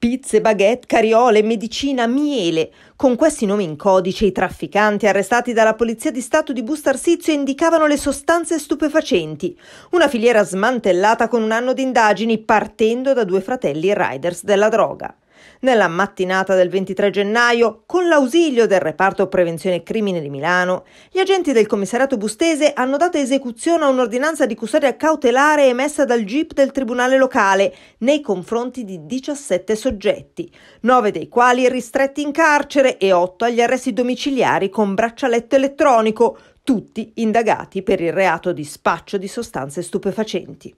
Pizze, baguette, cariole, medicina, miele. Con questi nomi in codice i trafficanti arrestati dalla Polizia di Stato di Busto Arsizio indicavano le sostanze stupefacenti. Una filiera smantellata con un anno di indagini partendo da due fratelli riders della droga. Nella mattinata del 23 gennaio, con l'ausilio del reparto prevenzione crimine di Milano, gli agenti del commissariato bustese hanno dato esecuzione a un'ordinanza di custodia cautelare emessa dal GIP del Tribunale locale nei confronti di 17 soggetti, 9 dei quali ristretti in carcere e 8 agli arresti domiciliari con braccialetto elettronico, tutti indagati per il reato di spaccio di sostanze stupefacenti.